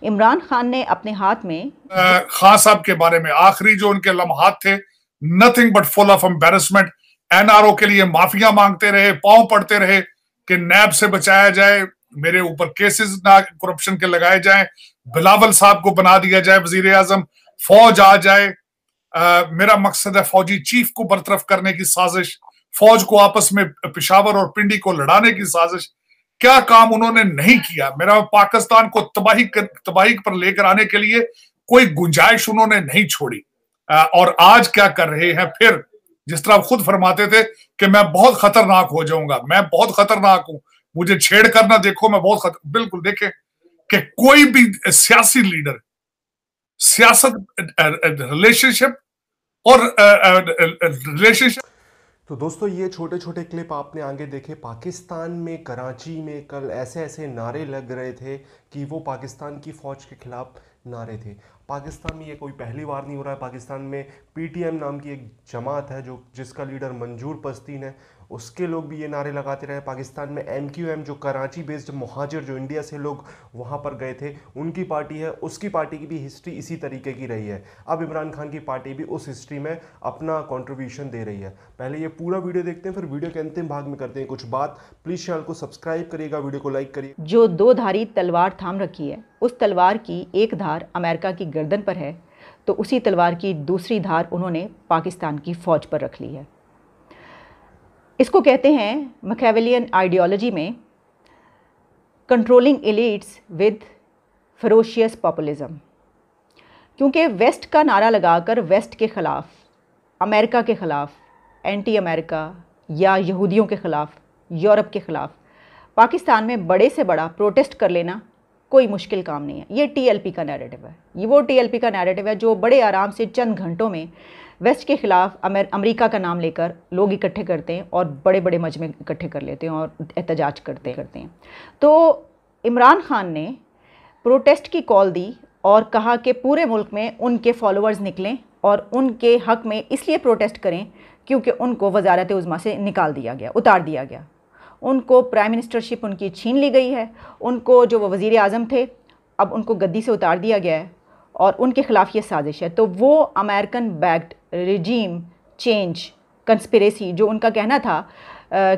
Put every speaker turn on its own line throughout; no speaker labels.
इमरान खान ने अपने हाथ में खान साहब के बारे में आखिरी जो उनके लम्हात थे nothing but full of embarrassment NRO के लिए माफिया मांगते रहे पांव पड़ते रहे कि नैब से बचाया जाए मेरे ऊपर केसेस ना करप्शन के लगाए जाए बिलावल साहब को बना दिया जाए वजीर आजम फौज आ जाए आ, मेरा मकसद है फौजी चीफ को बरतरफ करने की साजिश फौज को आपस में पिशावर और पिंडी को लड़ाने की साजिश क्या काम उन्होंने नहीं किया मेरा पाकिस्तान को तबाही कर, तबाही पर लेकर आने के लिए कोई गुंजाइश उन्होंने नहीं छोड़ी आ, और आज क्या कर रहे हैं फिर जिस तरह खुद फरमाते थे कि मैं बहुत खतरनाक हो जाऊंगा मैं बहुत खतरनाक हूं मुझे छेड़ करना देखो मैं बहुत खतर... बिल्कुल देखे कि कोई भी सियासी लीडर
सियासत रिलेशनशिप और रिलेशनशिप uh, तो दोस्तों ये छोटे छोटे क्लिप आपने आगे देखे पाकिस्तान में कराची में कल ऐसे ऐसे नारे लग रहे थे कि वो पाकिस्तान की फ़ौज के ख़िलाफ़ नारे थे पाकिस्तान में ये कोई पहली बार नहीं हो रहा है पाकिस्तान में पीटीएम नाम की एक जमात है जो जिसका लीडर मंजूर पस्तीन है उसके लोग भी ये नारे लगाते रहे पाकिस्तान में एम क्यू एम जो कराची बेस्ड महाजिर जो इंडिया से लोग वहाँ पर गए थे उनकी पार्टी है उसकी पार्टी की भी हिस्ट्री इसी तरीके की रही है अब इमरान खान की पार्टी भी उस हिस्ट्री में अपना कॉन्ट्रीब्यूशन दे रही है पहले ये पूरा वीडियो देखते हैं फिर वीडियो के अंतिम भाग में करते हैं कुछ बात प्लीज़ चैनल को सब्सक्राइब करिएगा वीडियो को लाइक करिए
जो दो धारी तलवार थाम रखी है उस तलवार की एक धार अमेरिका की गर्दन पर है तो उसी तलवार की दूसरी धार उन्होंने पाकिस्तान की फ़ौज पर रख ली है इसको कहते हैं मखेवलियन आइडियोलॉजी में controlling elites with ferocious populism क्योंकि वेस्ट का नारा लगाकर वेस्ट के ख़िलाफ़ अमेरिका के ख़िलाफ़ एंटी अमेरिका या यहूदियों के ख़िलाफ़ यूरोप के ख़िलाफ़ पाकिस्तान में बड़े से बड़ा प्रोटेस्ट कर लेना कोई मुश्किल काम नहीं है ये टीएलपी का नैरेटिव है ये वो टीएलपी का नैरेटिव है जो बड़े आराम से चंद घंटों में वेस्ट के ख़िलाफ़ अमेरिका का नाम लेकर लोग इकट्ठे करते हैं और बड़े बड़े मजमे इकट्ठे कर लेते हैं और एहतजाज करते करते हैं तो इमरान खान ने प्रोटेस्ट की कॉल दी और कहा कि पूरे मुल्क में उनके फॉलोअर्स निकलें और उनके हक़ में इसलिए प्रोटेस्ट करें क्योंकि उनको वजारत उज़मा से निकाल दिया गया उतार दिया गया उनको प्राइम मिनिस्टरशिप उनकी छीन ली गई है उनको जो वो वज़ी अजम थे अब उनको गद्दी से उतार दिया गया है और उनके ख़िलाफ़ ये साजिश है तो वो American backed regime change conspiracy जो उनका कहना था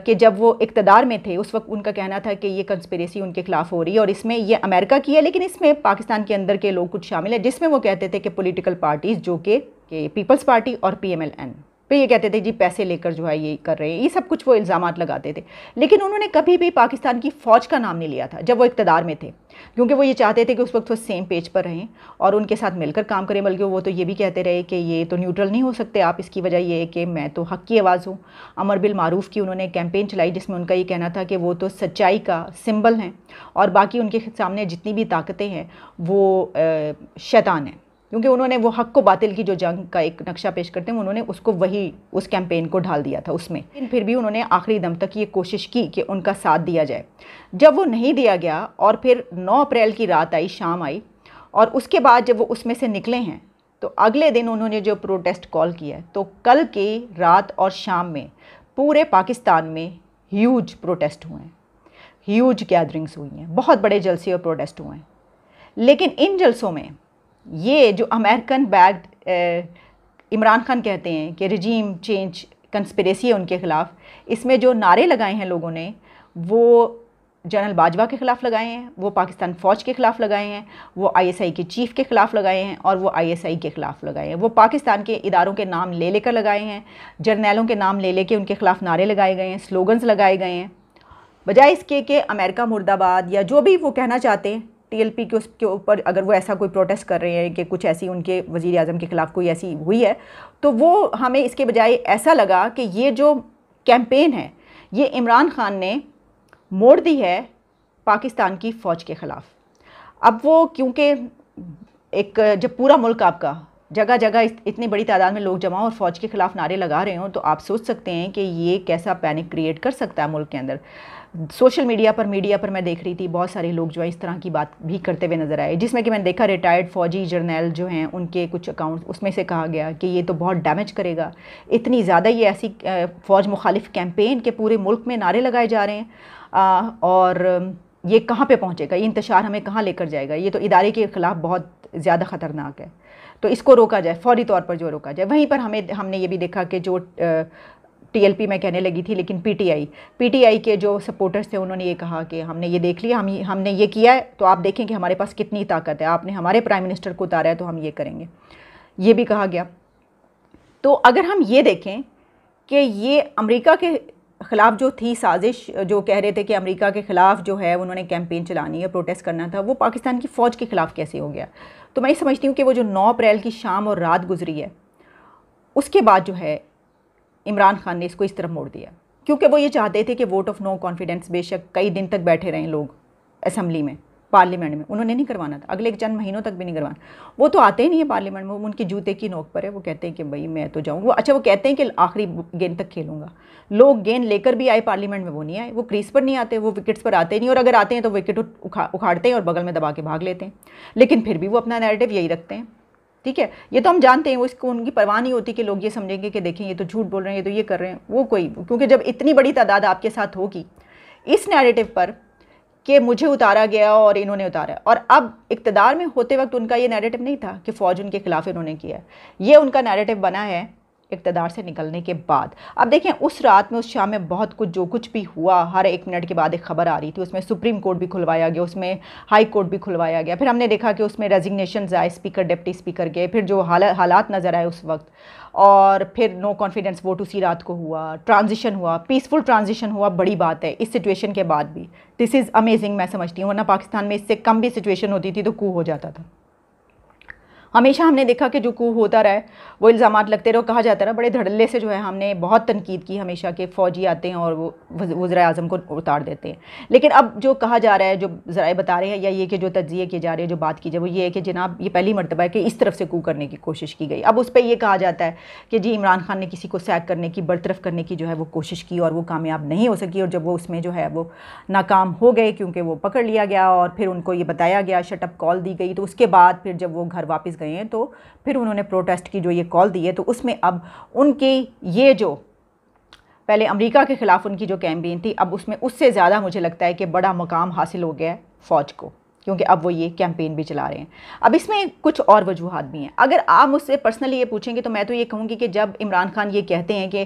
कि जब वो इकतदार में थे उस वक्त उनका कहना था कि ये कंस्परेसी उनके ख़िलाफ़ हो रही है और इसमें ये अमेरिका की है लेकिन इसमें पाकिस्तान के अंदर के लोग कुछ शामिल हैं जिसमें वो कहते थे कि पॉलिटिकल पार्टीज़ जो कि पीपल्स पार्टी और पीएमएलएन फिर ये कहते थे जी पैसे लेकर जो है ये कर रहे हैं ये सब कुछ वो इल्ज़ाम लगाते थे लेकिन उन्होंने कभी भी पाकिस्तान की फ़ौज का नाम नहीं लिया था जब वो इकतदार में थे क्योंकि वो ये चाहते थे कि उस वक्त वो सेम पेज पर रहें और उनके साथ मिलकर काम करें बल्कि वो तो ये भी कहते रहे कि ये तो न्यूट्रल नहीं हो सकते आप इसकी वजह ये है कि मैं तो हक़ की आवाज़ हूँ अमर बिल मारूफ की उन्होंने कैंपेन चलाई जिसमें उनका ये कहना था कि वो तो सच्चाई का सिम्बल हैं और बाकी उनके सामने जितनी भी ताकतें हैं वो शैतान हैं क्योंकि उन्होंने वो हक को बातिल की जो जंग का एक नक्शा पेश करते हैं उन्होंने उसको वही उस कैंपेन को ढाल दिया था उसमें लेकिन फिर भी उन्होंने आखिरी दम तक ये कोशिश की कि उनका साथ दिया जाए जब वो नहीं दिया गया और फिर 9 अप्रैल की रात आई शाम आई और उसके बाद जब वो उसमें से निकले हैं तो अगले दिन उन्होंने जो प्रोटेस्ट कॉल किया तो कल की रात और शाम में पूरे पाकिस्तान में ह्यूज प्रोटेस्ट हुए हैं ह्यूज गैदरिंग्स हुई हैं बहुत बड़े जलसे और प्रोटेस्ट हुए हैं लेकिन इन जलसों में ये जो अमेरिकन बैग्ड इमरान खान कहते हैं कि रजीम चेंज कंस्परेसी है उनके ख़िलाफ़ इसमें जो नारे लगाए हैं लोगों ने वो जनरल बाजवा के ख़िलाफ़ लगाए हैं वो पाकिस्तान फ़ौज के ख़िलाफ़ लगाए हैं वो आईएसआई के चीफ़ के ख़िलाफ़ लगाए हैं और वो आईएसआई के ख़िलाफ़ लगाए हैं वो पाकिस्तान के इदारों के नाम ले लेकर लगाए हैं जर्नैलों के नाम ले लेके उनके ख़िलाफ़ नारे लगाए गए हैं स्लोगन्स लगाए गए हैं बजाय इसके कि अमेरिका मुर्दाबाद या जो भी वो कहना चाहते हैं टीएलपी के उसके ऊपर अगर वो ऐसा कोई प्रोटेस्ट कर रहे हैं कि कुछ ऐसी उनके वजीर अजम के ख़िलाफ़ कोई ऐसी हुई है तो वो हमें इसके बजाय ऐसा लगा कि ये जो कैंपेन है ये इमरान ख़ान ने मोड़ दी है पाकिस्तान की फ़ौज के ख़िलाफ़ अब वो क्योंकि एक जब पूरा मुल्क आपका जगह जगह इतनी बड़ी तादाद में लोग जमा और फ़ौज के ख़िलाफ़ नारे लगा रहे हों तो आप सोच सकते हैं कि ये कैसा पैनिक क्रिएट कर सकता है मुल्क के अंदर सोशल मीडिया पर मीडिया पर मैं देख रही थी बहुत सारे लोग जो है इस तरह की बात भी करते हुए नज़र आए जिसमें कि मैंने देखा रिटायर्ड फ़ौजी जर्नैल जो हैं उनके कुछ अकाउंट उसमें से कहा गया कि ये तो बहुत डैमेज करेगा इतनी ज़्यादा ये ऐसी फ़ौज मुखालिफ कैंपेन के पूरे मुल्क में नारे लगाए जा रहे हैं और ये कहाँ पे पहुँचेगा ये इंतशार हमें कहाँ लेकर जाएगा ये तो इदारे के ख़िलाफ़ बहुत ज़्यादा ख़तरनाक है तो इसको रोका जाए फौरी तौर पर जो रोका जाए वहीं पर हमें हमने ये भी देखा कि जो टीएलपी मैं कहने लगी थी लेकिन पीटीआई पीटीआई के जो सपोर्टर्स थे उन्होंने ये कहा कि हमने ये देख लिया हम हमने ये किया है तो आप देखें कि हमारे पास कितनी ताकत है आपने हमारे प्राइम मिनिस्टर को उतारा है तो हम ये करेंगे ये भी कहा गया तो अगर हम ये देखें कि ये अमरीका के ख़िलाफ़ जो थी साजिश जो कह रहे थे कि अमेरिका के ख़िलाफ़ जो है उन्होंने कैंपेन चलानी है प्रोटेस्ट करना था वो पाकिस्तान की फ़ौज के ख़िलाफ़ कैसे हो गया तो मैं ये समझती हूँ कि वो जो नौ अप्रैल की शाम और रात गुजरी है उसके बाद जो है इमरान खान ने इसको इस तरफ मोड़ दिया क्योंकि वो ये चाहते थे कि वोट ऑफ नो कॉन्फिडेंस बेशक कई दिन तक बैठे रहें लोग असम्बली में पार्लियामेंट में उन्होंने नहीं करवाना था अगले चंद महीनों तक भी नहीं करवाना वो तो आते ही नहीं है पार्लियामेंट में उनकी जूते की नोक पर है वो कहते हैं कि भाई मैं तो जाऊँगा वो अच्छा वो कहते हैं कि आखिरी गेंद तक खेलूंगा लोग गेंद लेकर भी आए पार्लियामेंट में वो नहीं आए वो क्रीज पर नहीं आते वो विकेट्स पर आते नहीं और अगर आते हैं तो विकेट उखाड़ते हैं और बगल में दबा के भाग लेते हैं लेकिन फिर भी वो अपना नेरेटिव यही रखते हैं ठीक है ये तो हम जानते हैं वो इसको उनकी परवाह नहीं होती कि लोग ये समझेंगे कि देखें ये तो झूठ बोल रहे हैं ये तो ये कर रहे हैं वो कोई क्योंकि जब इतनी बड़ी तादाद आपके साथ होगी इस नैरेटिव पर कि मुझे उतारा गया और इन्होंने उतारा और अब इकतदार में होते वक्त उनका ये नैरेटिव नहीं था कि फ़ौज उनके खिलाफ इन्होंने किया ये उनका नैरेटिव बना है इकतदार से निकलने के बाद अब देखें उस रात में उस शाम में बहुत कुछ जो कुछ भी हुआ हर एक मिनट के बाद एक खबर आ रही थी उसमें सुप्रीम कोर्ट भी खुलवाया गया उसमें हाई कोर्ट भी खुलवाया गया फिर हमने देखा कि उसमें रेजिग्नेशन आए स्पीकर डिप्टी स्पीकर गए फिर जो हाला हालात नज़र आए उस वक्त और फिर नो कॉन्फिडेंस वोट उसी रात को हुआ ट्रांजिशन हुआ पीसफुल ट्रांजिशन हुआ बड़ी बात है इस सिचुएशन के बाद भी दिस इज़ अमेजिंग मैं समझती हूँ वरना पाकिस्तान में इससे कम भी सिचुएशन होती थी तो कू हो जाता था हमेशा हमने देखा कि जो कू होता रहा है वो इल्ज़ाम लगते रहे कहा जाता रहा बड़े धड़ल्ले से जो है हमने बहुत तनकीद की हमेशा के फ़ौजी आते हैं और वो वज़रा अजम को उतार देते हैं लेकिन अब जो कहा जा रहा है जो ज़रा बता रहे हैं या ये कि जो तजिए किए जा रहे हैं जो बात की जाए वो ये है कि जनाब ये पहली मरतबा है कि इस तरफ से कू करने की कोशिश की गई अब उस पर यह कहा जाता है कि जी इमरान खान ने किसी को सैक करने की बरतरफ करने की जो है वो कोशिश की और वो कामयाब नहीं हो सकी और जब वो उसमें जो है वो नाकाम हो गए क्योंकि वो पकड़ लिया गया और फिर उनको ये बताया गया शटअप कॉल दी गई तो उसके बाद फिर जब वो घर वापस गए हैं तो फिर उन्होंने प्रोटेस्ट की जो ये कॉल दी है तो उसमें अब उनकी ये जो पहले अमेरिका के ख़िलाफ़ उनकी जो कैंपेन थी अब उसमें उससे ज़्यादा मुझे लगता है कि बड़ा मकाम हासिल हो गया है फ़ौज को क्योंकि अब वो ये कैंपेन भी चला रहे हैं अब इसमें कुछ और वजूहत भी हैं अगर आप मुझसे पर्सनली ये पूछेंगे तो मैं तो ये कहूँगी कि जब इमरान खान ये कहते हैं कि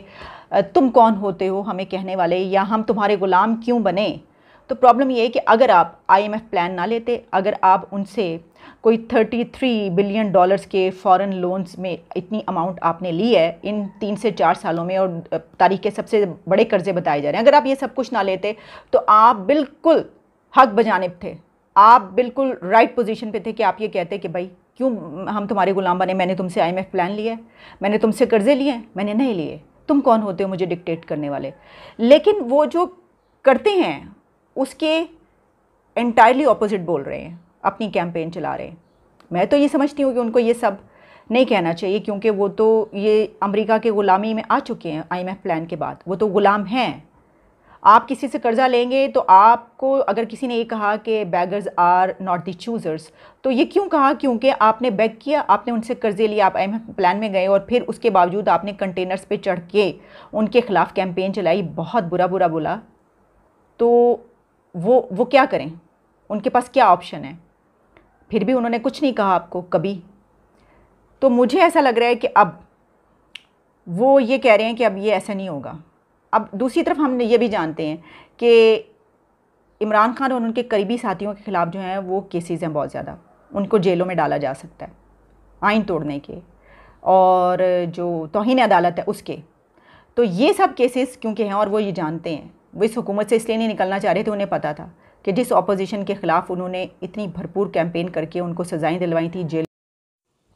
तुम कौन होते हो हमें कहने वाले या हम तुम्हारे ग़ुलाम क्यों बने तो प्रॉब्लम ये है कि अगर आप आईएमएफ प्लान ना लेते अगर आप उनसे कोई 33 बिलियन डॉलर्स के फॉरेन लोन्स में इतनी अमाउंट आपने ली है इन तीन से चार सालों में और तारीख के सबसे बड़े कर्जे बताए जा रहे हैं अगर आप ये सब कुछ ना लेते तो आप बिल्कुल हक बजानब थे आप बिल्कुल राइट पोजीशन पे थे कि आप ये कहते कि भाई क्यों हम तुम्हारे ग़ुलाम बने मैंने तुमसे आई प्लान लिया है मैंने तुमसे कर्ज़े लिए हैं मैंने नहीं लिए तुम कौन होते हो मुझे डिक्टेट करने वाले लेकिन वो जो करते हैं उसके एंटायरली अपोज़िट बोल रहे हैं अपनी कैंपेन चला रहे हैं मैं तो ये समझती हूँ कि उनको ये सब नहीं कहना चाहिए क्योंकि वो तो ये अमेरिका के ग़ुलामी में आ चुके हैं आईएमएफ प्लान के बाद वो तो ग़ुलाम हैं आप किसी से कर्ज़ा लेंगे तो आपको अगर किसी ने ये कहा कि beggars are not the choosers तो ये क्यों कहा क्योंकि आपने बैग किया आपने उनसे कर्ज़े लिए आप आई प्लान में गए और फिर उसके बावजूद आपने कंटेनर्स पर चढ़ के उनके ख़िलाफ़ कैंपेन चलाई बहुत बुरा बुरा बोला तो वो वो क्या करें उनके पास क्या ऑप्शन है फिर भी उन्होंने कुछ नहीं कहा आपको कभी तो मुझे ऐसा लग रहा है कि अब वो ये कह रहे हैं कि अब ये ऐसा नहीं होगा अब दूसरी तरफ हम ये भी जानते हैं कि इमरान खान और उनके करीबी साथियों के ख़िलाफ़ जो हैं वो केसेस हैं बहुत ज़्यादा उनको जेलों में डाला जा सकता है आइन तोड़ने के और जो तोहन अदालत है उसके तो ये सब केसेस क्योंकि हैं और वो ये जानते हैं वो इस हुकूमत से इसलिए नहीं निकलना चाह रहे थे उन्हें पता था कि जिस ऑपोजिशन के ख़िलाफ़ उन्होंने इतनी भरपूर कैंपेन करके उनको सज़ाएं दिलवाई थी जेल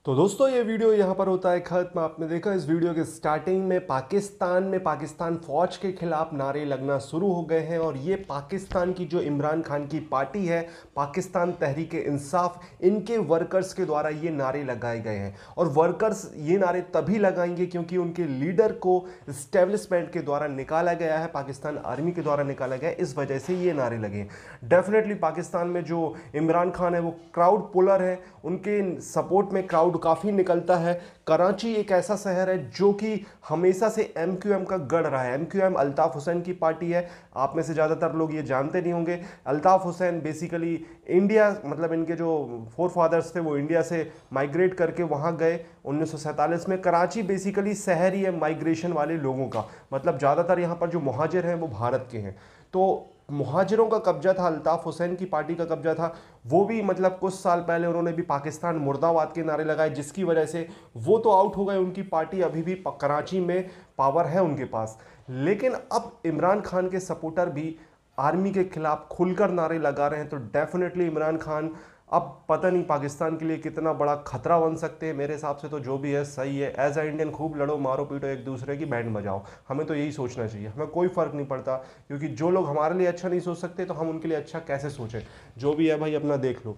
तो दोस्तों ये वीडियो यहाँ पर होता है खत्म आपने देखा इस वीडियो के स्टार्टिंग में पाकिस्तान में पाकिस्तान फौज के खिलाफ नारे लगना शुरू हो गए हैं और ये पाकिस्तान की जो इमरान खान की पार्टी है पाकिस्तान तहरीक इंसाफ इनके वर्कर्स के द्वारा ये नारे लगाए गए हैं और वर्कर्स ये नारे तभी लगाएंगे क्योंकि उनके लीडर को स्टेब्लिशमेंट के द्वारा निकाला गया है पाकिस्तान आर्मी के द्वारा निकाला गया इस वजह से ये नारे लगे डेफिनेटली पाकिस्तान में जो इमरान खान है वो क्राउड पुलर है उनके सपोर्ट में क्राउड काफ़ी निकलता है कराची एक ऐसा शहर है जो कि हमेशा से एम क्यू एम का गढ़ रहा है M Q M Altaf Hussain की पार्टी है आप में से ज़्यादातर लोग ये जानते नहीं होंगे अल्ताफ़ हुसैन बेसिकली इंडिया मतलब इनके जो फोर फादर्स थे वो इंडिया से माइग्रेट करके वहाँ गए उन्नीस में कराची बेसिकली शहर ही है माइग्रेशन वाले लोगों का मतलब ज़्यादातर यहाँ पर जो महाजिर हैं वो भारत के हैं तो मुहाजरों का कब्जा था अल्ताफ़ हुसैन की पार्टी का कब्जा था वो भी मतलब कुछ साल पहले उन्होंने भी पाकिस्तान मुर्दाबाद के नारे लगाए जिसकी वजह से वो तो आउट हो गए उनकी पार्टी अभी भी कराची में पावर है उनके पास लेकिन अब इमरान खान के सपोर्टर भी आर्मी के खिलाफ खुलकर नारे लगा रहे हैं तो डेफिनेटली इमरान खान अब पता नहीं पाकिस्तान के लिए कितना बड़ा खतरा बन सकते हैं मेरे हिसाब से तो जो भी है सही है एज अ इंडियन खूब लड़ो मारो पीटो एक दूसरे की बैंड बजाओ हमें तो यही सोचना चाहिए हमें कोई फ़र्क नहीं पड़ता क्योंकि जो लोग हमारे लिए अच्छा नहीं सोच सकते तो हम उनके लिए अच्छा कैसे सोचें जो भी है भाई अपना देख लो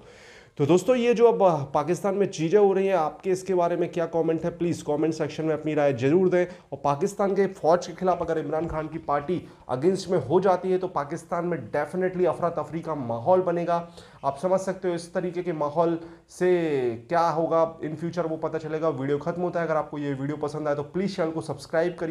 तो दोस्तों ये जो अब पाकिस्तान में चीज़ें हो रही हैं आपके इसके बारे में क्या कमेंट है प्लीज़ कमेंट सेक्शन में अपनी राय जरूर दें और पाकिस्तान के फौज के खिलाफ अगर इमरान खान की पार्टी अगेंस्ट में हो जाती है तो पाकिस्तान में डेफिनेटली अफरा तफरी का माहौल बनेगा आप समझ सकते हो इस तरीके के माहौल से क्या होगा इन फ्यूचर वो पता चलेगा वीडियो खत्म होता है अगर आपको ये वीडियो पसंद आए तो प्लीज़ चैनल को सब्सक्राइब करिए